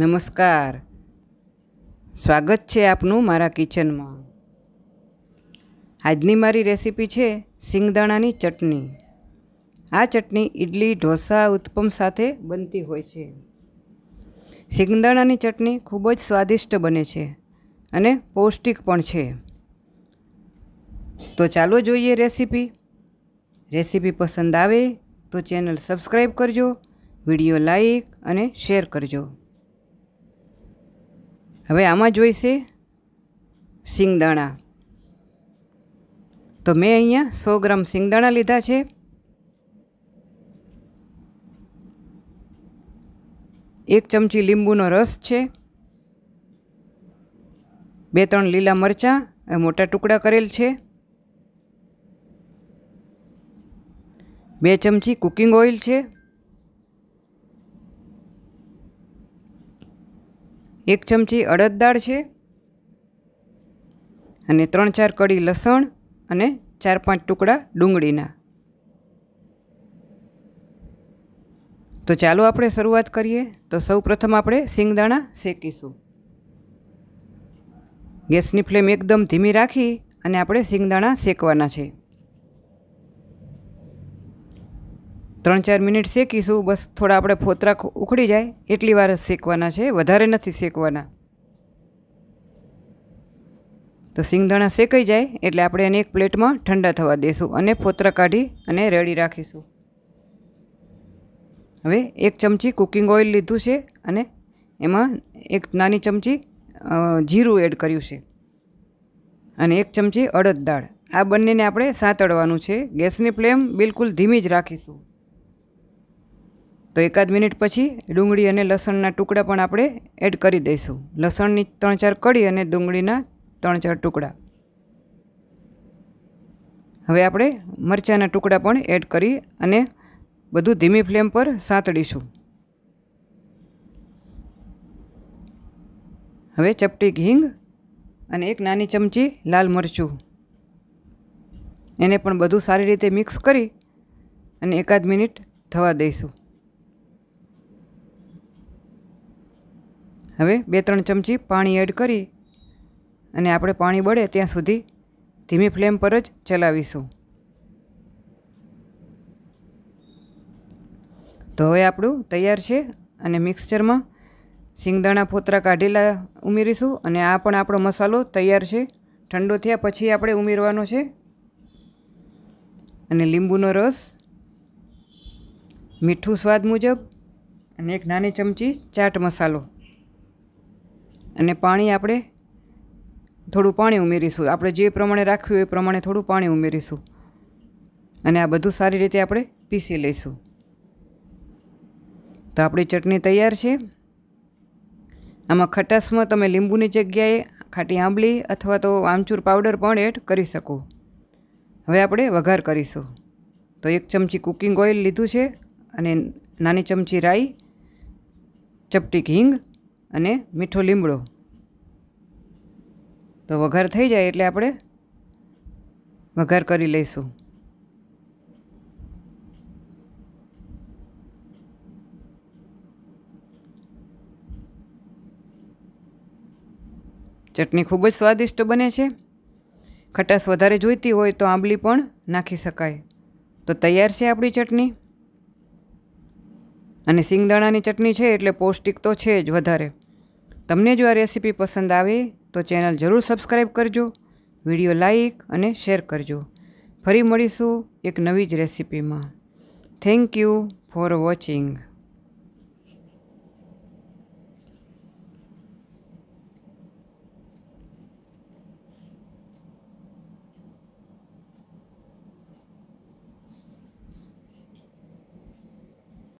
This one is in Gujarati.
નમસ્કાર સ્વાગત છે આપનું મારા કિચનમાં આજની મારી રેસીપી છે સિંગદાણાની ચટણી આ ચટણી ઇડલી ઢોસા ઉત્પમ સાથે બનતી હોય છે સિંગદાણાની ચટણી ખૂબ જ સ્વાદિષ્ટ બને છે અને પૌષ્ટિક પણ છે તો ચાલો જોઈએ રેસીપી રેસીપી પસંદ આવે તો ચેનલ સબસ્ક્રાઈબ કરજો વિડીયો લાઈક અને શેર કરજો હવે આમાં જોઈશે સિંગદાણા તો મેં અહીંયા સો ગ્રામ સિંગદાણા લીધા છે એક ચમચી લીંબુનો રસ છે બે ત્રણ લીલા મરચાં મોટા ટુકડા કરેલ છે બે ચમચી કુકિંગ ઓઇલ છે એક ચમચી અડદ દાળ છે અને ત્રણ ચાર કડી લસણ અને ચાર પાંચ ટુકડા ડુંગળીના તો ચાલો આપણે શરૂઆત કરીએ તો સૌ પ્રથમ આપણે સિંગદાણા શેકીશું ગેસની ફ્લેમ એકદમ ધીમી રાખી અને આપણે સિંગદાણા શેકવાના છે ત્રણ ચાર મિનિટ શેકીશું બસ થોડા આપણે ફોતરા ઉખડી જાય એટલી વાર શેકવાના છે વધારે નથી શેકવાના તો સિંગદાણા શેકાઈ જાય એટલે આપણે એને એક પ્લેટમાં ઠંડા થવા દઈશું અને ફોતરા કાઢી અને રેડી રાખીશું હવે એક ચમચી કુકિંગ ઓઇલ લીધું છે અને એમાં એક નાની ચમચી જીરું એડ કર્યું છે અને એક ચમચી અડદ દાળ આ બંનેને આપણે સાંતળવાનું છે ગેસની ફ્લેમ બિલકુલ ધીમી જ રાખીશું તો એકાદ મિનિટ પછી ડુંગળી અને લસણના ટુકડા પણ આપણે એડ કરી દઈશું લસણની ત્રણ ચાર કડી અને ડુંગળીના ત્રણ ચાર ટુકડા હવે આપણે મરચાંના ટુકડા પણ એડ કરી અને બધું ધીમી ફ્લેમ પર સાંતળીશું હવે ચપટી હિંગ અને એક નાની ચમચી લાલ મરચું એને પણ બધું સારી રીતે મિક્સ કરી અને એકાદ મિનિટ થવા દઈશું હવે બે ત્રણ ચમચી પાણી એડ કરી અને આપણે પાણી બળે ત્યાં સુધી ધીમી ફ્લેમ પર જ ચલાવીશું તો હવે આપણું તૈયાર છે અને મિક્સચરમાં સિંગદાણા ફોતરા કાઢેલા ઉમેરીશું અને આ પણ આપણો મસાલો તૈયાર છે ઠંડો થયા પછી આપણે ઉમેરવાનો છે અને લીંબુનો રસ મીઠું સ્વાદ મુજબ અને એક નાની ચમચી ચાટ મસાલો અને પાણી આપણે થોડું પાણી ઉમેરીશું આપણે જે પ્રમાણે રાખ્યું એ પ્રમાણે થોડું પાણી ઉમેરીશું અને આ બધું સારી રીતે આપણે પીસી લઈશું તો આપણી ચટણી તૈયાર છે આમાં ખટાશમાં તમે લીંબુની જગ્યાએ ખાટી આંબલી અથવા તો આમચૂર પાવડર પણ એડ કરી શકો હવે આપણે વઘાર કરીશું તો એક ચમચી કુકિંગ ઓઇલ લીધું છે અને નાની ચમચી રાઈ ચપટી હિંગ અને મીઠો લીમડો તો વઘાર થઈ જાય એટલે આપણે વઘાર કરી લઈશું ચટણી ખૂબ જ સ્વાદિષ્ટ બને છે ખટાશ વધારે જોઈતી હોય તો આંબલી પણ નાખી શકાય તો તૈયાર છે આપણી ચટણી અને સિંગદાણાની ચટણી છે એટલે પૌષ્ટિક તો છે જ વધારે તમને જો આ રેસીપી પસંદ આવે તો ચેનલ જરૂર સબસ્ક્રાઈબ કરજો વિડીયો લાઈક અને શેર કરજો ફરી મળીશું એક નવી જ રેસીપીમાં થેન્ક યુ ફોર વોચિંગ